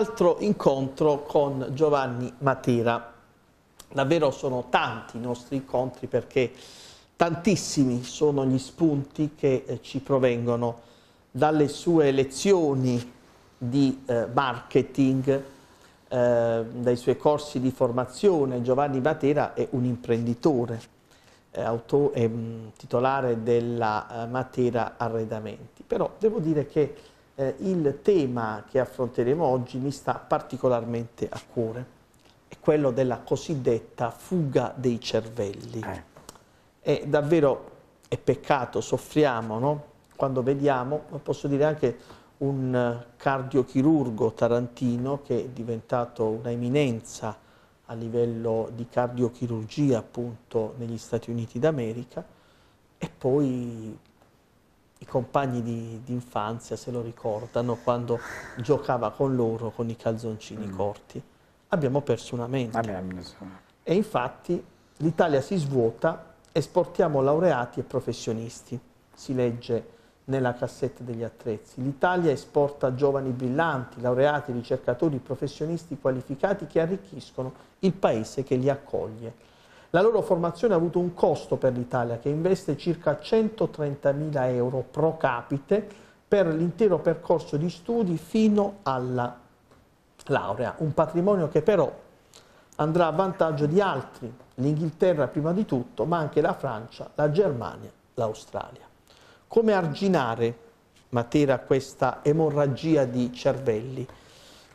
altro incontro con Giovanni Matera. Davvero sono tanti i nostri incontri perché tantissimi sono gli spunti che eh, ci provengono dalle sue lezioni di eh, marketing, eh, dai suoi corsi di formazione. Giovanni Matera è un imprenditore, è, auto, è mm, titolare della eh, Matera Arredamenti. Però devo dire che eh, il tema che affronteremo oggi mi sta particolarmente a cuore, è quello della cosiddetta fuga dei cervelli. Eh. È davvero è peccato, soffriamo no? quando vediamo, posso dire anche un cardiochirurgo tarantino che è diventato una eminenza a livello di cardiochirurgia appunto negli Stati Uniti d'America e poi i compagni di, di, infanzia se lo ricordano quando giocava con loro con i calzoncini mm. corti. Abbiamo perso una mente. E infatti l'Italia si svuota, esportiamo laureati e professionisti, si legge nella cassetta degli attrezzi. L'Italia esporta giovani brillanti, laureati, ricercatori, professionisti qualificati che arricchiscono il paese che li accoglie. La loro formazione ha avuto un costo per l'Italia che investe circa 130.000 euro pro capite per l'intero percorso di studi fino alla laurea, un patrimonio che però andrà a vantaggio di altri, l'Inghilterra prima di tutto, ma anche la Francia, la Germania, l'Australia. Come arginare Matera questa emorragia di cervelli?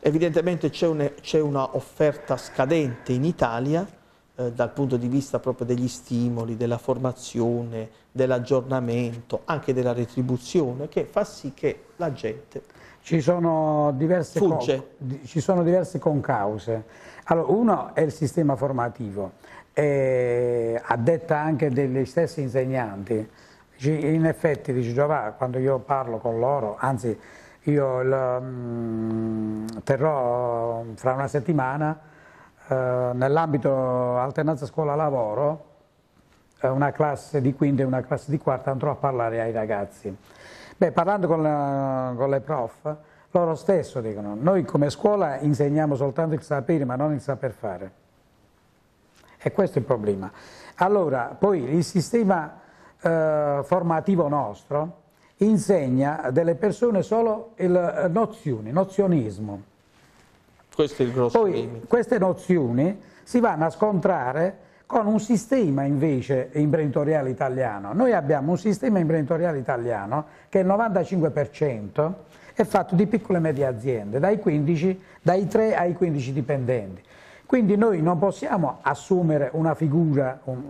Evidentemente c'è un'offerta scadente in Italia, eh, dal punto di vista proprio degli stimoli, della formazione, dell'aggiornamento, anche della retribuzione, che fa sì che la gente ci sono diverse, con, ci sono diverse concause. Allora, uno è il sistema formativo, e, a detta anche degli stessi insegnanti. In effetti, dice Giovanni, quando io parlo con loro, anzi io lo, mh, mm, terrò fra una settimana eh, nell'ambito alternanza scuola-lavoro, eh, una classe di quinta e una classe di quarta andrò a parlare ai ragazzi. Beh, parlando con, la, eh, con le prof, loro stesso dicono, noi come scuola insegniamo soltanto il sapere ma non il saper fare. E questo è il problema. Allora, poi il sistema eh, formativo nostro insegna delle persone solo il eh, nozione, nozionismo. Questo è il grosso Poi limite. queste nozioni si vanno a scontrare con un sistema invece imprenditoriale italiano. Noi abbiamo un sistema imprenditoriale italiano che il 95% è fatto di piccole e medie aziende, dai, 15, dai 3 ai 15 dipendenti. Quindi noi non possiamo assumere una figura, un,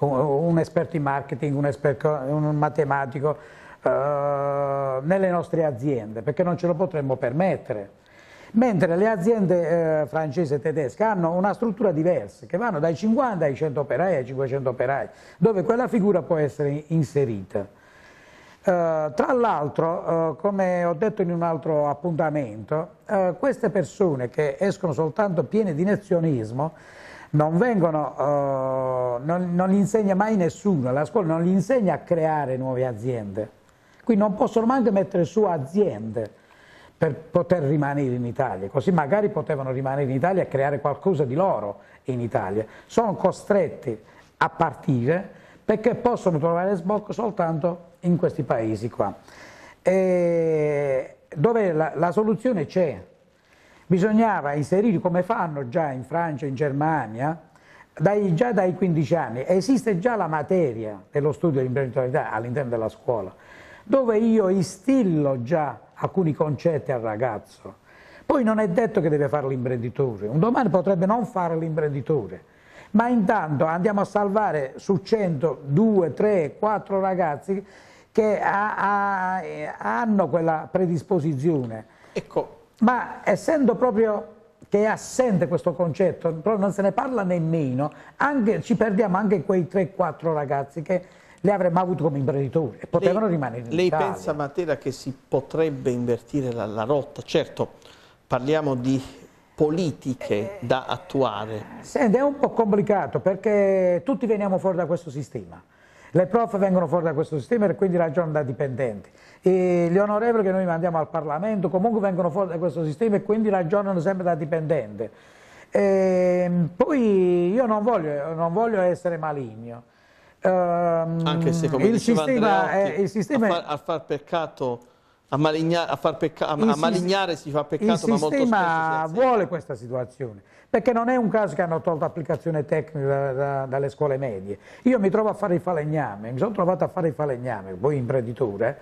un, un esperto in marketing, un, esperto, un matematico eh, nelle nostre aziende, perché non ce lo potremmo permettere mentre le aziende eh, francesi e tedesche hanno una struttura diversa, che vanno dai 50 ai 100 operai ai 500 operai, dove quella figura può essere inserita. Uh, tra l'altro, uh, come ho detto in un altro appuntamento, uh, queste persone che escono soltanto piene di nazionismo non vengono, non, non gli insegna mai nessuno, la scuola non gli insegna a creare nuove aziende, quindi non possono neanche mettere su aziende per poter rimanere in Italia, così magari potevano rimanere in Italia e creare qualcosa di loro in Italia. Sono costretti a partire perché possono trovare sbocco soltanto in questi paesi qua. E dove la, la soluzione c'è? Bisognava inserire, come fanno già in Francia, in Germania, dai, già dai 15 anni, esiste già la materia dello studio dell'imprenditorialità all'interno della scuola dove io instillo già alcuni concetti al ragazzo. Poi non è detto che deve fare l'imprenditore, un domani potrebbe non fare l'imprenditore, ma intanto andiamo a salvare su 100, 2, 3, 4 ragazzi che ha, ha, hanno quella predisposizione. Ecco. Ma essendo proprio che è assente questo concetto, non se ne parla nemmeno, anche, ci perdiamo anche quei 3-4 ragazzi che le avremmo avuto come imprenditori e potevano lei, rimanere in lei Italia. Lei pensa, Matera, che si potrebbe invertire la, la rotta? Certo, parliamo di politiche da attuare? Senti, è un po' complicato perché tutti veniamo fuori da questo sistema. Le prof vengono fuori da questo sistema e quindi ragionano da dipendenti. E gli onorevoli che noi mandiamo al Parlamento comunque vengono fuori da questo sistema e quindi ragionano sempre da dipendente. E ehm, poi io non voglio, non voglio essere maligno, ehm, Anche se, come ehm, il sistema, Andreotti, eh, il sistema a, far, a far peccato a, maligna, a, far pecca, a, a malignare si fa peccato, ma molto spesso... Il sistema vuole questa situazione, perché non è un caso che hanno tolto applicazione tecnica da, da, dalle scuole medie. Io mi trovo a fare il falegname, mi sono trovato a fare il falegname, voi imprenditore,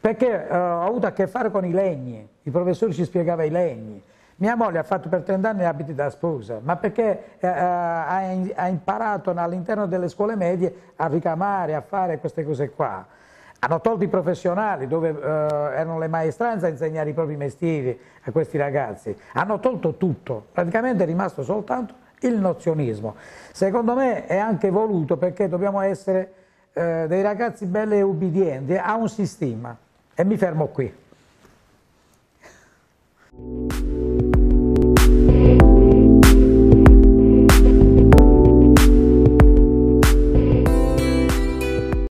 perché eh, ho avuto a che fare con i legni, il professore ci spiegava i legni, mia moglie ha fatto per 30 anni abiti da sposa, ma perché eh, eh ha, ha, imparato all'interno delle scuole medie a ricamare, a fare queste cose qua. Hanno tolto i professionali dove eh, erano le maestranze a insegnare i propri mestieri a questi ragazzi. Hanno tolto tutto, praticamente è rimasto soltanto il nozionismo. Secondo me è anche voluto perché dobbiamo essere eh, dei ragazzi belli e ubbidienti a un sistema. E mi fermo qui.